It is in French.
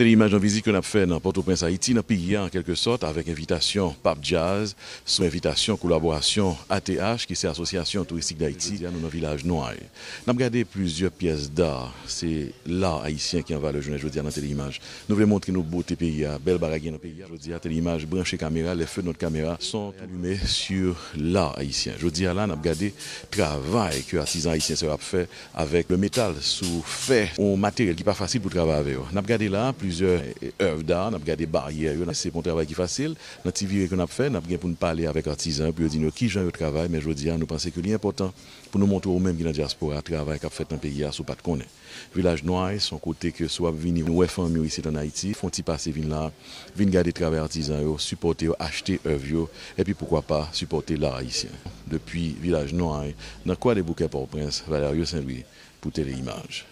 C'était l'image en visite qu'on a fait dans Port-au-Prince Haïti, dans le pays en quelque sorte, avec invitation Pape Jazz, sous invitation collaboration ATH, qui c'est Association Touristique d'Haïti, dans nos village noir. On avons regardé plusieurs pièces d'art. C'est l'art haïtien qui en va le jour, je veux dire, dans l'image. Nous voulons montrer nos beautés pays, hein, belle baragues dans le pays. Hein, je veux dire, l'image branchée caméra, les feux de notre caméra sont allumés sur l'art haïtien. Je veux dire, là, on avons regardé le travail que l'artisan haïtien sera fait avec le métal sous fait, un matériel qui n'est pas facile pour travailler avec. Oh. Nous là plusieurs eh, œuvres d'art, nous avons des barrières, c'est un travail qui est facile. Dans la TV qu'on a fait, nous avons pour nous parler avec artisans, pour dire qui le travail, mais je dis, nous pensons que l'important pour nous montrer au mêmes qui dans la diaspora, le travail qu'a fait dans le pays, ce qu'on de Village Noir, son côté que soit venir nous famille ici en Haïti, font y passer vin là, vin garder travail artisan, supporter, acheter œuvres, et puis pourquoi pas supporter l'art haïtien. Depuis Village Noir, dans quoi les bouquets pour Prince, Valérie Saint-Louis, pour téléimage.